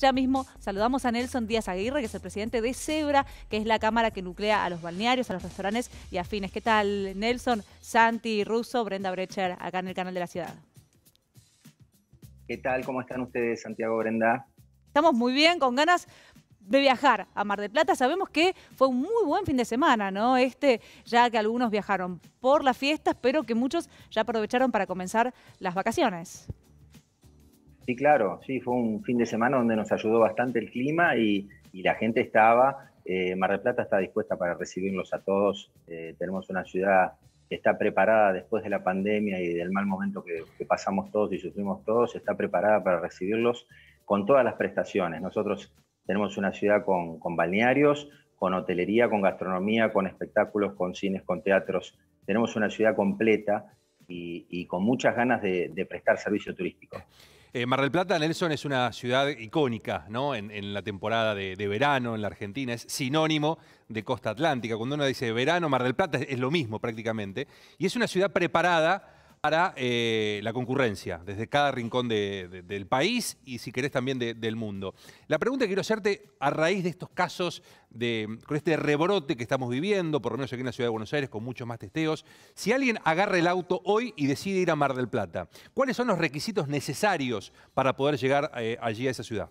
Ya mismo saludamos a Nelson Díaz Aguirre, que es el presidente de Cebra, que es la cámara que nuclea a los balnearios, a los restaurantes y afines. ¿Qué tal, Nelson, Santi, Russo, Brenda Brecher, acá en el canal de la ciudad? ¿Qué tal? ¿Cómo están ustedes, Santiago, Brenda? Estamos muy bien, con ganas de viajar a Mar del Plata. Sabemos que fue un muy buen fin de semana, ¿no? Este, ya que algunos viajaron por las fiestas, pero que muchos ya aprovecharon para comenzar las vacaciones. Sí, claro, sí, fue un fin de semana donde nos ayudó bastante el clima y, la gente estaba, eh, Mar del Plata está dispuesta para recibirlos a todos, eh, tenemos una ciudad que está preparada después de la pandemia y del mal momento que, pasamos todos y sufrimos todos, está preparada para recibirlos con todas las prestaciones. Nosotros tenemos una ciudad con, balnearios, con hotelería, con gastronomía, con espectáculos, con cines, con teatros. Tenemos una ciudad completa y, con muchas ganas de prestar servicio turístico. Eh, Mar del Plata, Nelson, es una ciudad icónica, ¿no? En, la temporada de, verano en la Argentina, es sinónimo de costa atlántica. Cuando uno dice verano, Mar del Plata es lo mismo prácticamente. Y es una ciudad preparada para eh, la concurrencia desde cada rincón del país y si querés también del mundo. La pregunta que quiero hacerte a raíz de estos casos, de, con este rebrote que estamos viviendo, por lo menos aquí en la Ciudad de Buenos Aires, con muchos más testeos, si alguien agarra el auto hoy y decide ir a Mar del Plata, ¿cuáles son los requisitos necesarios para poder llegar eh, allí a esa ciudad?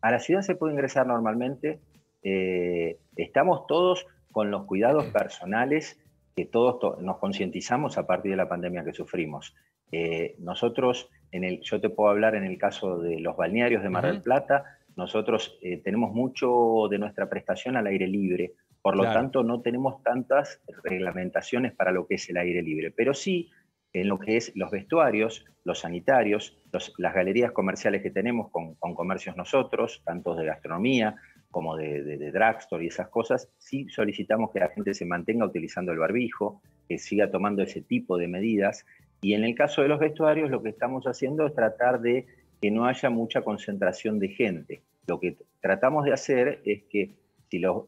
A la ciudad se puede ingresar normalmente. Eh, estamos todos con los cuidados personales que todos nos concientizamos a partir de la pandemia que sufrimos. Eh, nosotros, en el, yo te puedo hablar en el caso de los balnearios de Mar del Plata, nosotros eh, tenemos mucho de nuestra prestación al aire libre, por lo tanto no tenemos tantas reglamentaciones para lo que es el aire libre, pero sí en lo que es los vestuarios, los sanitarios, las galerías comerciales que tenemos con, con comercios nosotros, tantos de gastronomía, como de, de, y esas cosas, sí solicitamos que la gente se mantenga utilizando el barbijo, que siga tomando ese tipo de medidas. Y en el caso de los vestuarios, lo que estamos haciendo es tratar de que no haya mucha concentración de gente. Lo que tratamos de hacer es que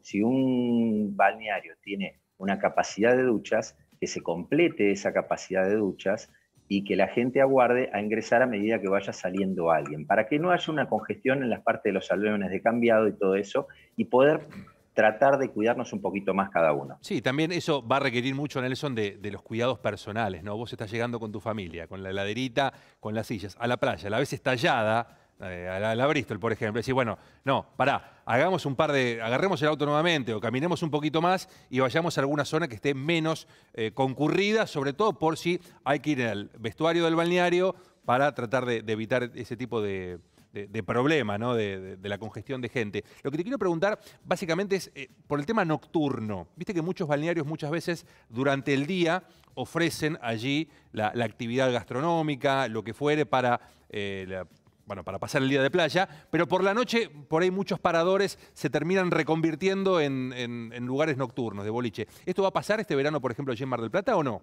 si un balneario tiene una capacidad de duchas, que se complete esa capacidad de duchas y que la gente aguarde a ingresar a medida que vaya saliendo alguien, para que no haya una congestión en las partes de los salones de cambiado y todo eso, y poder tratar de cuidarnos un poquito más cada uno. Sí, también eso va a requerir mucho, Nelson, de, de los cuidados personales, ¿no? Vos estás llegando con tu familia, con la laderita con las sillas, a la playa, a la vez estallada, eh, a, la, Bristol, por ejemplo, decir, bueno, no, pará, hagamos un par de, agarremos el auto nuevamente o caminemos un poquito más y vayamos a alguna zona que esté menos eh, concurrida, sobre todo por si hay que ir al vestuario del balneario para tratar de, evitar ese tipo de, problema, ¿no? De, la congestión de gente. Lo que te quiero preguntar básicamente es eh, por el tema nocturno. Viste que muchos balnearios muchas veces durante el día ofrecen allí la, actividad gastronómica, lo que fuere, para, la, bueno, para pasar el día de playa, pero por la noche, por ahí muchos paradores se terminan reconvirtiendo en, lugares nocturnos de boliche. ¿Esto va a pasar este verano, por ejemplo, allí en Mar del Plata o no?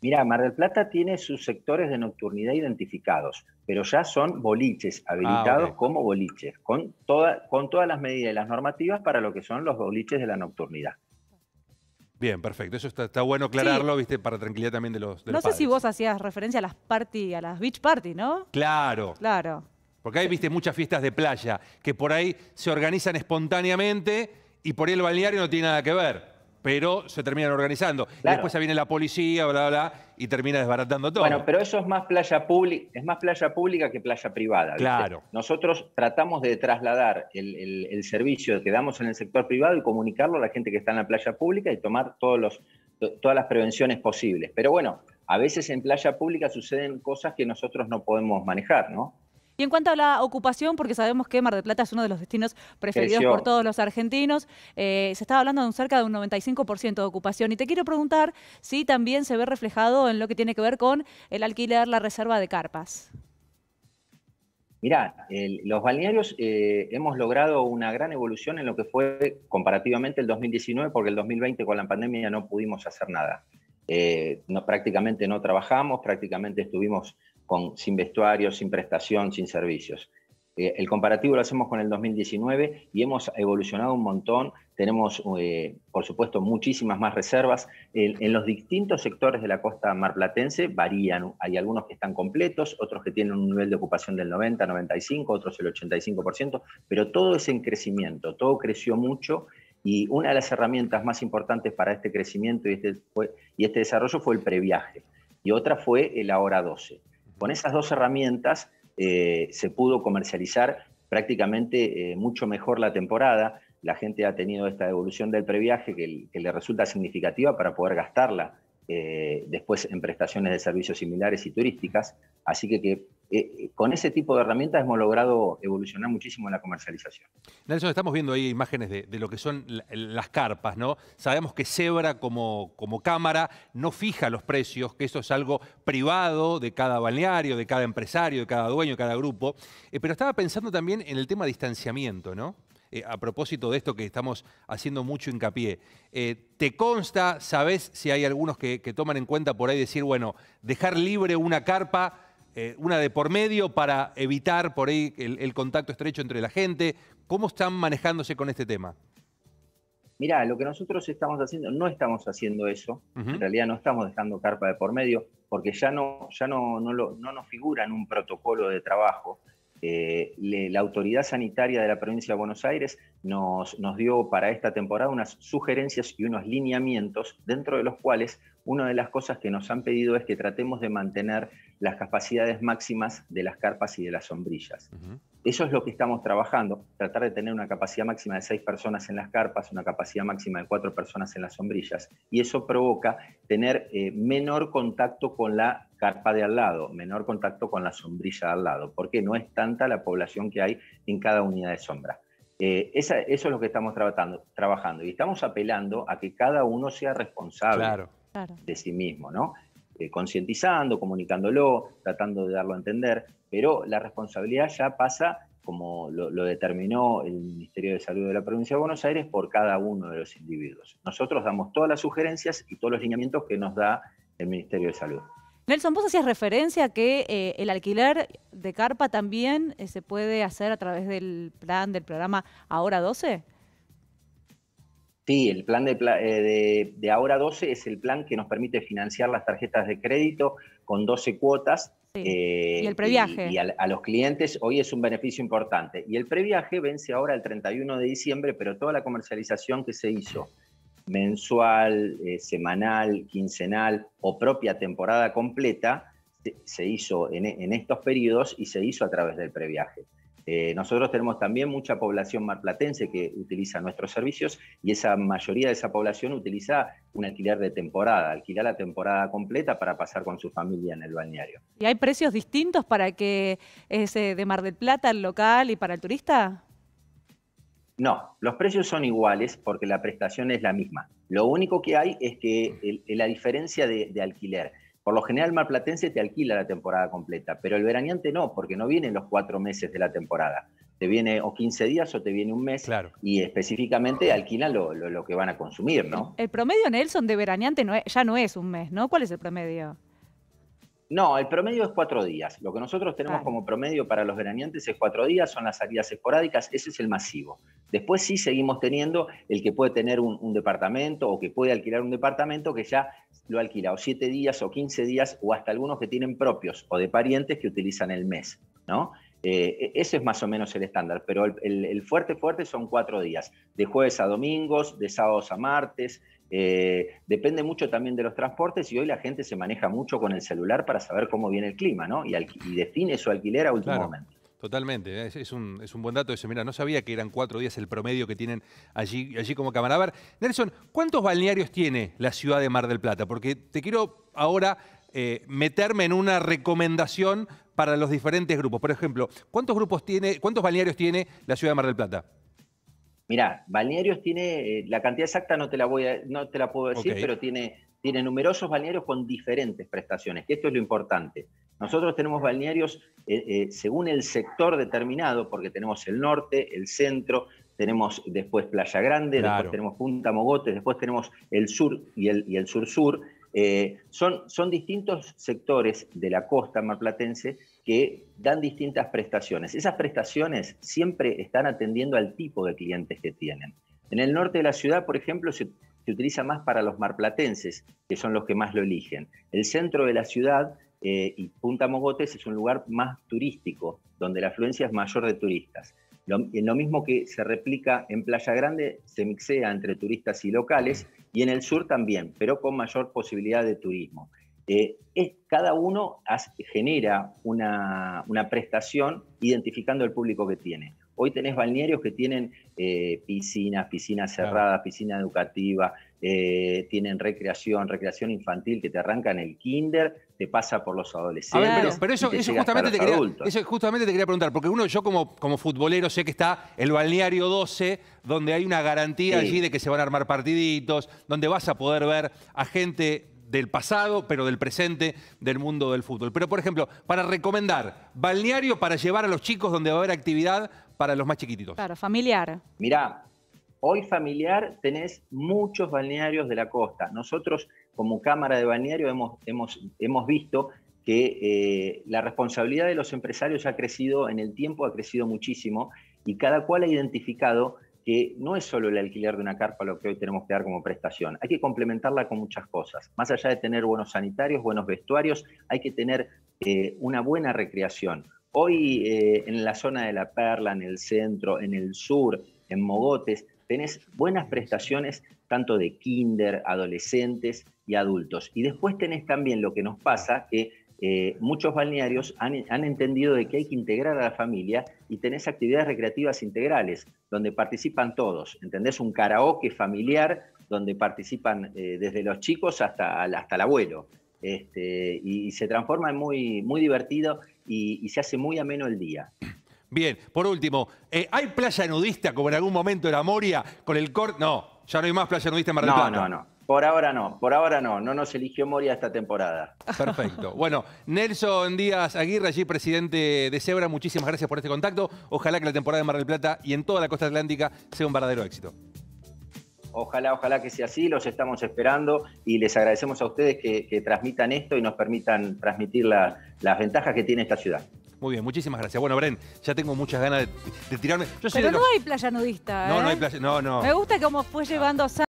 Mira, Mar del Plata tiene sus sectores de nocturnidad identificados, pero ya son boliches, ah, habilitados como boliches, con, toda, con todas las medidas y las normativas para lo que son los boliches de la nocturnidad. Bien, perfecto. Eso está, bueno aclararlo, viste, para tranquilidad también de los. no sé si vos hacías referencia a las party, a las beach party, ¿no? Claro. Claro. Porque ahí viste, muchas fiestas de playa que por ahí se organizan espontáneamente y por ahí el balneario no tiene nada que ver pero se terminan organizando. Y después viene la policía, bla, bla, y termina desbaratando todo. Bueno, pero eso es más playa pública, es más playa pública que playa privada. Claro. Nosotros tratamos de trasladar el, servicio que damos en el sector privado y comunicarlo a la gente que está en la playa pública y tomar todos los, todas las prevenciones posibles. Pero bueno, a veces en playa pública suceden cosas que nosotros no podemos manejar, ¿no? Y en cuanto a la ocupación, porque sabemos que Mar del Plata es uno de los destinos preferidos por todos los argentinos, eh, se estaba hablando de un cerca de un 95% de ocupación. Y te quiero preguntar si también se ve reflejado en lo que tiene que ver con el alquiler, la reserva de carpas. Mirá, los balnearios eh, hemos logrado una gran evolución en lo que fue comparativamente el 2019, porque el 2020 con la pandemia no pudimos hacer nada. Eh, no, prácticamente no trabajamos, prácticamente estuvimos sin vestuario, sin prestación, sin servicios. Eh, el comparativo lo hacemos con el 2019 y hemos evolucionado un montón. Tenemos, eh, por supuesto, muchísimas más reservas. En, los distintos sectores de la costa marplatense varían. Hay algunos que están completos, otros que tienen un nivel de ocupación del 90, 95, otros el 85%, pero todo es en crecimiento, todo creció mucho. Y una de las herramientas más importantes para este crecimiento y este, y este desarrollo fue el previaje. Y otra fue el ahora 12 con esas dos herramientas eh, se pudo comercializar prácticamente eh, mucho mejor la temporada. La gente ha tenido esta devolución del previaje que, le resulta significativa para poder gastarla eh, después en prestaciones de servicios similares y turísticas. Así que, que eh, con ese tipo de herramientas hemos logrado evolucionar muchísimo en la comercialización. Nelson, estamos viendo ahí imágenes de, lo que son las carpas, ¿no? Sabemos que Zebra como, como cámara no fija los precios, que eso es algo privado de cada balneario, de cada empresario, de cada dueño, de cada grupo. Eh, pero estaba pensando también en el tema de distanciamiento, ¿no? Eh, a propósito de esto que estamos haciendo mucho hincapié. ¿Te consta, sabes si hay algunos que, que toman en cuenta por ahí decir, bueno, dejar libre una carpa eh, una de por medio para evitar por ahí el, contacto estrecho entre la gente. ¿Cómo están manejándose con este tema? Mirá, lo que nosotros estamos haciendo, no estamos haciendo eso, en realidad no estamos dejando carpa de por medio, porque ya no, ya no, no, no nos figura en un protocolo de trabajo. Eh, la autoridad sanitaria de la provincia de Buenos Aires nos, nos, dio para esta temporada unas sugerencias y unos lineamientos, dentro de los cuales una de las cosas que nos han pedido es que tratemos de mantener las capacidades máximas de las carpas y de las sombrillas. Eso es lo que estamos trabajando, tratar de tener una capacidad máxima de seis personas en las carpas, una capacidad máxima de cuatro personas en las sombrillas. Y eso provoca tener eh, menor contacto con la carpa de al lado, menor contacto con la sombrilla de al lado, porque no es tanta la población que hay en cada unidad de sombra. Eh, eso es lo que estamos trabajando y estamos apelando a que cada uno sea responsable de sí mismo, ¿no? Este, concientizando, comunicándolo, tratando de darlo a entender, pero la responsabilidad ya pasa, como lo, determinó el Ministerio de Salud de la Provincia de Buenos Aires, por cada uno de los individuos. Nosotros damos todas las sugerencias y todos los lineamientos que nos da el Ministerio de Salud. Nelson, vos hacías referencia a que eh, el alquiler de carpa también eh, se puede hacer a través del plan del programa Ahora 12. Sí, el plan de, eh, ahora 12 es el plan que nos permite financiar las tarjetas de crédito con 12 cuotas. Eh, y el previaje. Y, a, los clientes hoy es un beneficio importante. Y el previaje vence ahora el 31 de diciembre, pero toda la comercialización que se hizo mensual, eh, semanal, quincenal o propia temporada completa, se, hizo en estos periodos y se hizo a través del previaje. Eh, nosotros tenemos también mucha población marplatense que utiliza nuestros servicios y esa mayoría de esa población utiliza un alquiler de temporada, alquilar la temporada completa para pasar con su familia en el balneario. ¿Y hay precios distintos para que ese eh, de Mar del Plata, el local y para el turista? No, los precios son iguales porque la prestación es la misma. Lo único que hay es que la diferencia de alquiler por lo general, malplatense Marplatense te alquila la temporada completa, pero el veraneante no, porque no vienen los cuatro meses de la temporada. Te viene o 15 días o te viene un mes claro. y específicamente alquila lo, que van a consumir, ¿no? El promedio, Nelson, de veraneante no ya no es un mes, ¿no? ¿Cuál es el promedio? No, el promedio es cuatro días. Lo que nosotros tenemos como promedio para los veraneantes es cuatro días, son las salidas esporádicas, ese es el masivo. Después sí seguimos teniendo el que puede tener un, departamento o que puede alquilar un departamento que ya lo ha alquilado siete días o quince días o hasta algunos que tienen propios o de parientes que utilizan el mes, ¿no? Eh, e, ese es más o menos el estándar, pero el, el, fuerte, fuerte son cuatro días, de jueves a domingos, de sábados a martes, eh, depende mucho también de los transportes y hoy la gente se maneja mucho con el celular para saber cómo viene el clima, ¿no? Y, define su alquiler a último momento. Totalmente, ¿eh? es, un, buen dato eso. Mira, no sabía que eran cuatro días el promedio que tienen allí, allí como ver, Nelson, ¿cuántos balnearios tiene la ciudad de Mar del Plata? Porque te quiero ahora eh, meterme en una recomendación para los diferentes grupos. Por ejemplo, ¿cuántos grupos tiene, cuántos balnearios tiene la ciudad de Mar del Plata? Mirá, balnearios tiene, eh, la cantidad exacta no te la voy no te la puedo decir, pero tiene, tiene numerosos balnearios con diferentes prestaciones, que esto es lo importante. Nosotros tenemos balnearios eh, eh, según el sector determinado, porque tenemos el norte, el centro, tenemos después Playa Grande, después tenemos Punta Mogotes, después tenemos el sur y el, y el sur-sur. Eh, son, distintos sectores de la costa marplatense que dan distintas prestaciones. Esas prestaciones siempre están atendiendo al tipo de clientes que tienen. En el norte de la ciudad, por ejemplo, se, utiliza más para los marplatenses, que son los que más lo eligen. El centro de la ciudad eh, y Punta Mogotes es un lugar más turístico, donde la afluencia es mayor de turistas. Lo, mismo que se replica en Playa Grande, se mixea entre turistas y locales, y en el sur también, pero con mayor posibilidad de turismo. Eh, cada uno genera una, prestación identificando el público que tiene. Hoy tenés balnearios que tienen eh, piscinas, piscinas cerradas, piscina educativa, eh, tienen recreación, recreación infantil que te arranca en el kinder, te pasa por los adolescentes. pero, eso, justamente te quería, justamente te quería preguntar, porque uno, yo como, como futbolero sé que está el balneario 12, donde hay una garantía allí de que se van a armar partiditos, donde vas a poder ver a gente del pasado, pero del presente del mundo del fútbol. Pero, por ejemplo, para recomendar, balneario para llevar a los chicos donde va a haber actividad para los más chiquititos. Claro, familiar. Mirá, Hoy familiar tenés muchos balnearios de la costa. Nosotros como Cámara de Balneario hemos, visto que eh, la responsabilidad de los empresarios ha crecido en el tiempo, ha crecido muchísimo y cada cual ha identificado que no es solo el alquiler de una carpa lo que hoy tenemos que dar como prestación, hay que complementarla con muchas cosas. Más allá de tener buenos sanitarios, buenos vestuarios, hay que tener eh, una buena recreación. Hoy eh, en la zona de La Perla, en el centro, en el sur, en Mogotes, tenés buenas prestaciones tanto de kinder, adolescentes y adultos. Y después tenés también lo que nos pasa, que eh, muchos balnearios han, entendido de que hay que integrar a la familia y tenés actividades recreativas integrales, donde participan todos. ¿Entendés? Un karaoke familiar donde participan eh, desde los chicos hasta, hasta el abuelo. Este, y, se transforma en muy, muy divertido y, y se hace muy ameno el día. Bien, por último, eh, ¿hay playa nudista como en algún momento era Moria con el corte? No, ya no hay más playa nudista en Mar del Plata. No, no, no. Por ahora no, por ahora no, no nos eligió Moria esta temporada. Perfecto. Bueno, Nelson Díaz Aguirre, allí presidente de Zebra, muchísimas gracias por este contacto. Ojalá que la temporada de Mar del Plata y en toda la costa atlántica sea un verdadero éxito. Ojalá, ojalá que sea así, los estamos esperando y les agradecemos a ustedes que, transmitan esto y nos permitan transmitir las ventajas que tiene esta ciudad. Muy bien, muchísimas gracias. Bueno, Bren, ya tengo muchas ganas de, tirarme. Pero no hay playa nudista. No, no hay ¿eh? playa. No, no. Me gusta cómo fue llevando.